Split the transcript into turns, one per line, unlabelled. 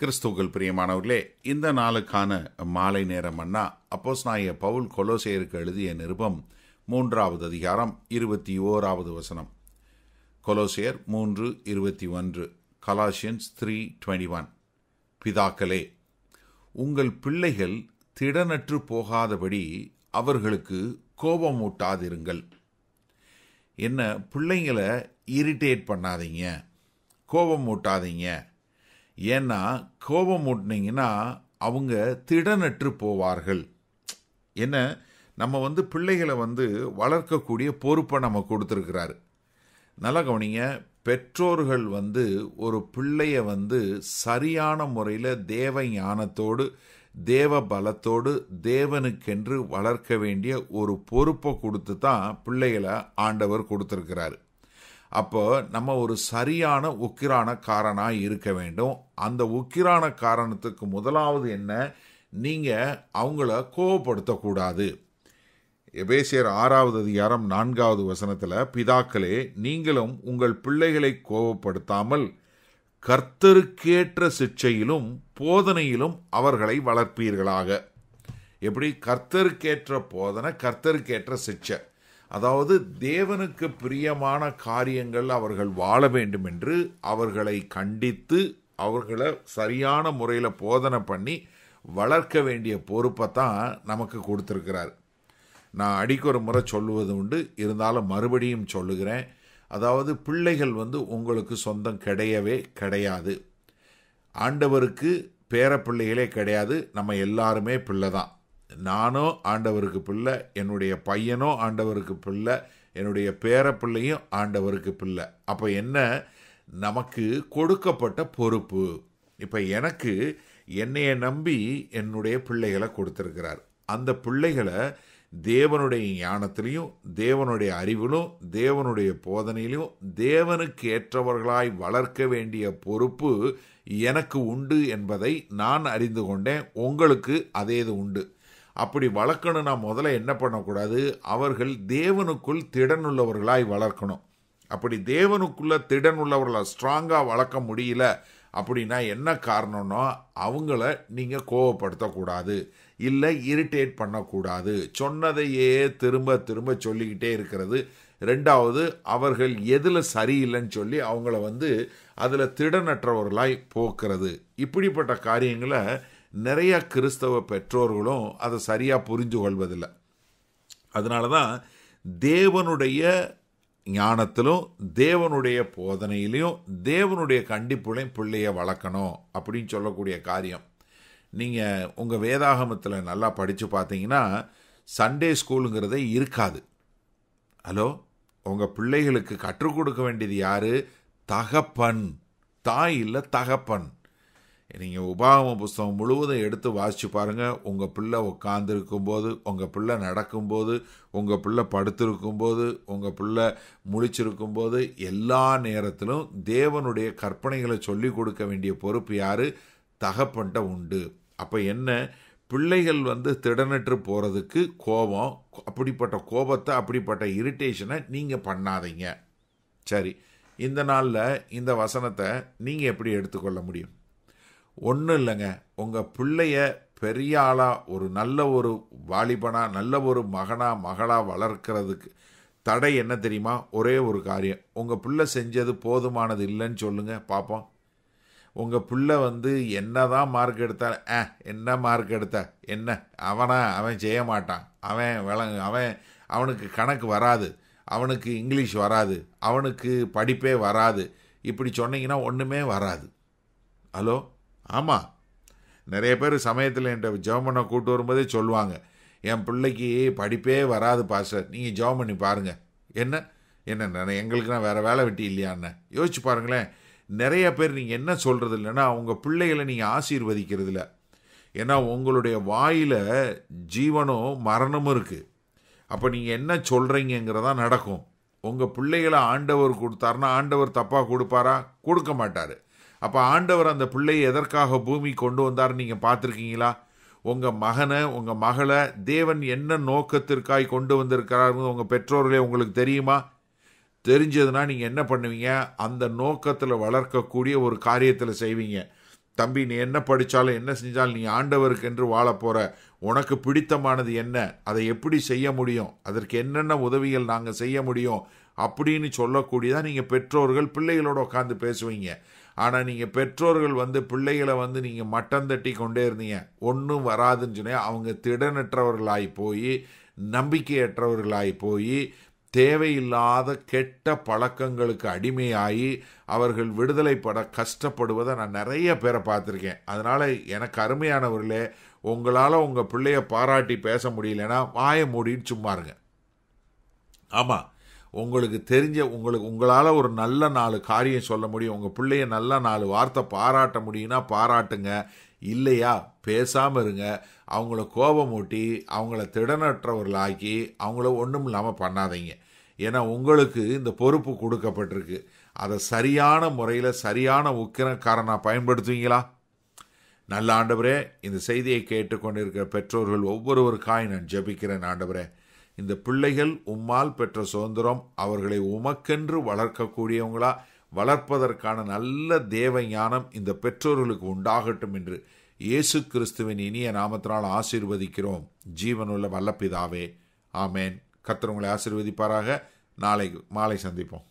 கிறிஸ்துவர்கள் பிரியமானவர்களே இந்த நாளுக்கான மாலை நேரம் அண்ணா அப்போஸ் நாய பவுல் கொலோசையருக்கு எழுதிய நிருபம் மூன்றாவது அதிகாரம் இருபத்தி ஓராவது வசனம் கொலோசியர் மூன்று இருபத்தி ஒன்று கலாஷியன்ஸ் த்ரீ டுவெண்ட்டி ஒன் பிதாக்களே உங்கள் பிள்ளைகள் திடனற்று போகாதபடி அவர்களுக்கு கோபம் ஊட்டாதிருங்கள் என்ன பிள்ளைங்களை இரிட்டேட் பண்ணாதீங்க கோபம் ஊட்டாதீங்க ஏன்னா கோபம் ஓட்டினீங்கன்னா அவங்க திடனற்று போவார்கள் என்ன நம்ம வந்து பிள்ளைகளை வந்து வளர்க்கக்கூடிய பொறுப்பை நம்ம கொடுத்துருக்கிறாரு நல்லா கவனிங்க பெற்றோர்கள் வந்து ஒரு பிள்ளைய வந்து சரியான முறையில் தேவ ஞானத்தோடு தேவ பலத்தோடு தேவனுக்கென்று வளர்க்க வேண்டிய ஒரு பொறுப்பை கொடுத்து தான் பிள்ளைகளை ஆண்டவர் கொடுத்துருக்கிறாரு அப்போ நம்ம ஒரு சரியான உக்கிரான காரணாக இருக்க வேண்டும் அந்த உக்கிரான காரணத்துக்கு முதலாவது என்ன நீங்கள் அவங்கள கோவப்படுத்தக்கூடாது எபேசியர் ஆறாவது அதிகாரம் நான்காவது வசனத்தில் பிதாக்களே நீங்களும் உங்கள் பிள்ளைகளை கோபப்படுத்தாமல் கர்த்தருக்கேற்ற சிக்ஷையிலும் போதனையிலும் அவர்களை வளர்ப்பீர்களாக எப்படி கர்த்தருக்கேற்ற போதனை கர்த்தருக்கேற்ற சிக்ஷை அதாவது தேவனுக்கு பிரியமான காரியங்கள் அவர்கள் வாழ வேண்டும் என்று அவர்களை கண்டித்து அவர்களை சரியான முறையில் போதனை பண்ணி வளர்க்க வேண்டிய பொறுப்பை தான் நமக்கு கொடுத்துருக்கிறார் நான் அடிக்கொரு முறை சொல்லுவது உண்டு இருந்தாலும் மறுபடியும் சொல்லுகிறேன் அதாவது பிள்ளைகள் வந்து உங்களுக்கு சொந்தம் கிடையவே கிடையாது ஆண்டவருக்கு பேர பிள்ளைகளே கிடையாது நம்ம எல்லாருமே பிள்ளை தான் நானோ ஆண்டவருக்கு பிள்ளை என்னுடைய பையனோ ஆண்டவருக்கு பிள்ளை என்னுடைய பேர பிள்ளையும் ஆண்டவருக்கு பிள்ளை அப்போ என்ன நமக்கு கொடுக்கப்பட்ட பொறுப்பு இப்போ எனக்கு என்னைய நம்பி என்னுடைய பிள்ளைகளை கொடுத்துருக்கிறார் அந்த பிள்ளைகளை தேவனுடைய ஞானத்திலையும் தேவனுடைய அறிவிலும் தேவனுடைய போதனையிலும் தேவனுக்கு ஏற்றவர்களாய் வளர்க்க வேண்டிய பொறுப்பு எனக்கு உண்டு என்பதை நான் அறிந்து கொண்டேன் உங்களுக்கு அதே இது உண்டு அப்படி வளர்க்கணும்னா முதல்ல என்ன பண்ணக்கூடாது அவர்கள் தேவனுக்குள் திடனுள்ளவர்களாய் வளர்க்கணும் அப்படி தேவனுக்குள்ள திடனுள்ளவர்களாக ஸ்ட்ராங்காக வளர்க்க முடியல அப்படின்னா என்ன காரணம்னா அவங்கள நீங்கள் கோவப்படுத்தக்கூடாது இல்லை இரிட்டேட் பண்ணக்கூடாது சொன்னதையே திரும்ப திரும்ப சொல்லிக்கிட்டே இருக்கிறது ரெண்டாவது அவர்கள் எதில் சரியில்லைன்னு சொல்லி அவங்கள வந்து அதில் திடனற்றவர்களாய் போக்குறது இப்படிப்பட்ட காரியங்களை நிறைய கிறிஸ்தவ பெற்றோர்களும் அதை சரியாக புரிஞ்சு கொள்வதில்லை அதனால தான் தேவனுடைய ஞானத்திலும் தேவனுடைய போதனையிலையும் தேவனுடைய கண்டிப்புலையும் பிள்ளைய வளர்க்கணும் அப்படின்னு சொல்லக்கூடிய காரியம் நீங்கள் உங்கள் வேதாகமத்தில் நல்லா படித்து பார்த்தீங்கன்னா சண்டே ஸ்கூலுங்கிறதே இருக்காது ஹலோ உங்கள் பிள்ளைகளுக்கு கற்றுக் கொடுக்க வேண்டியது யார் தகப்பன் தாய் இல்லை தகப்பன் நீங்கள் உபாகம புஸ்தகம் முழுவதும் எடுத்து வாசித்து பாருங்கள் உங்கள் பிள்ளை உட்காந்துருக்கும்போது உங்கள் பிள்ளை நடக்கும்போது உங்கள் பிள்ளை படுத்திருக்கும்போது உங்கள் பிள்ளை முழிச்சிருக்கும்போது எல்லா நேரத்திலும் தேவனுடைய கற்பனைகளை சொல்லி கொடுக்க வேண்டிய பொறுப்பு யார் தகப்பன்ட்ட உண்டு அப்போ என்ன பிள்ளைகள் வந்து திடனற்று போகிறதுக்கு கோபம் அப்படிப்பட்ட கோபத்தை அப்படிப்பட்ட இரிட்டேஷனை நீங்கள் பண்ணாதீங்க சரி இந்த நாளில் இந்த வசனத்தை நீங்கள் எப்படி எடுத்துக்கொள்ள முடியும் ஒன்றும் இல்லைங்க உங்கள் பிள்ளைய பெரிய ஆளாக ஒரு நல்ல ஒரு வாலிபனாக நல்ல ஒரு மகனாக மகளாக வளர்க்குறதுக்கு தடை என்ன தெரியுமா ஒரே ஒரு காரியம் உங்கள் பிள்ளை செஞ்சது போதுமானது இல்லைன்னு சொல்லுங்கள் பார்ப்போம் உங்கள் பிள்ளை வந்து என்ன தான் மார்க் எடுத்தா ஆ என்ன மார்க் எடுத்த என்ன அவனா அவன் செய்ய மாட்டான் அவன் விளங்கு அவன் அவனுக்கு கணக்கு வராது அவனுக்கு இங்கிலீஷ் வராது அவனுக்கு படிப்பே வராது இப்படி சொன்னீங்கன்னா ஒன்றுமே வராது ஹலோ ஆமாம் நிறைய பேர் சமயத்தில் என்கிட்ட ஜெபம் பண்ண கூட்டு வரும்போதே சொல்லுவாங்க என் பிள்ளைக்கு படிப்பே வராது பாஸ்டர் நீங்கள் ஜெபம் பண்ணி பாருங்கள் என்ன என்ன எங்களுக்கு நான் வேறு வேலை வெட்டி இல்லையான்னு யோசிச்சு பாருங்களேன் நிறைய பேர் நீங்கள் என்ன சொல்கிறது இல்லைன்னா உங்கள் பிள்ளைகளை நீங்கள் ஆசீர்வதிக்கிறது இல்லை ஏன்னா உங்களுடைய வாயில் ஜீவனும் மரணமும் இருக்குது அப்போ நீங்கள் என்ன சொல்கிறீங்கிறதா நடக்கும் உங்கள் பிள்ளைகளை ஆண்டவர் கொடுத்தாருன்னா ஆண்டவர் தப்பாக கொடுப்பாரா கொடுக்க மாட்டார் அப்போ ஆண்டவர் அந்த பிள்ளையை எதற்காக பூமி கொண்டு வந்தார் நீங்கள் பார்த்துருக்கீங்களா உங்கள் மகனை உங்கள் மகளை தேவன் என்ன நோக்கத்திற்காய் கொண்டு வந்திருக்கிறாருன்னு உங்கள் பெற்றோர்களே உங்களுக்கு தெரியுமா தெரிஞ்சதுன்னா நீங்கள் என்ன பண்ணுவீங்க அந்த நோக்கத்தில் வளர்க்கக்கூடிய ஒரு காரியத்தில் செய்வீங்க தம்பி நீ என்ன படித்தாலும் என்ன செஞ்சாலும் நீ ஆண்டவருக்கு என்று வாழப்போகிற போகிற உனக்கு பிடித்தமானது என்ன அதை எப்படி செய்ய முடியும் அதற்கு என்னென்ன உதவிகள் நாங்கள் செய்ய முடியும் அப்படின்னு சொல்லக்கூடியதாக நீங்கள் பெற்றோர்கள் பிள்ளைகளோடு உட்காந்து பேசுவீங்க ஆனால் நீங்கள் பெற்றோர்கள் வந்து பிள்ளைகளை வந்து நீங்கள் மட்டம் தட்டி கொண்டே இருந்தீங்க ஒன்றும் வராதுன்னு சொன்னால் அவங்க திடனற்றவர்களாய் போய் நம்பிக்கையற்றவர்களாய் போய் தேவையில்லாத கெட்ட பழக்கங்களுக்கு அடிமையாகி அவர்கள் விடுதலைப்பட கஷ்டப்படுவதை நான் நிறைய பேரை பார்த்துருக்கேன் அதனால் எனக்கு அருமையானவர்களே உங்களால் உங்கள் பிள்ளைய பாராட்டி பேச முடியலன்னா வாய மூடின்னு சும்மா இருங்க ஆமாம் உங்களுக்கு தெரிஞ்ச உங்களுக்கு உங்களால் ஒரு நல்ல நாலு காரியம் சொல்ல முடியும் உங்கள் பிள்ளைய நல்ல நாலு வார்த்தை பாராட்ட முடியும்னா பாராட்டுங்க இல்லையா பேசாமல் இருங்க அவங்கள கோபம் ஊட்டி அவங்கள திடனற்றவர்களாக்கி அவங்கள ஒன்றும் இல்லாமல் பண்ணாதீங்க ஏன்னா உங்களுக்கு இந்த பொறுப்பு கொடுக்கப்பட்டிருக்கு அதை சரியான முறையில் சரியான உக்கிரக்காரனாக பயன்படுத்துவீங்களா நல்ல ஆண்டவரே இந்த செய்தியை கேட்டுக்கொண்டிருக்கிற பெற்றோர்கள் ஒவ்வொருவருக்காய் நான் ஜபிக்கிறேன் ஆண்டவரே இந்த பிள்ளைகள் உம்மால் பெற்ற சுதந்திரம் அவர்களை உமக்கென்று வளர்க்கக்கூடியவங்களா வளர்ப்பதற்கான நல்ல தேவ ஞானம் இந்த பெற்றோர்களுக்கு உண்டாகட்டும் என்று இயேசு கிறிஸ்துவின் இனிய நாமத்தினால் ஆசீர்வதிக்கிறோம் ஜீவனுள்ள வல்லப்பிதாவே ஆமேன் கத்திரவங்களை ஆசீர்வதிப்பாராக நாளை மாலை சந்திப்போம்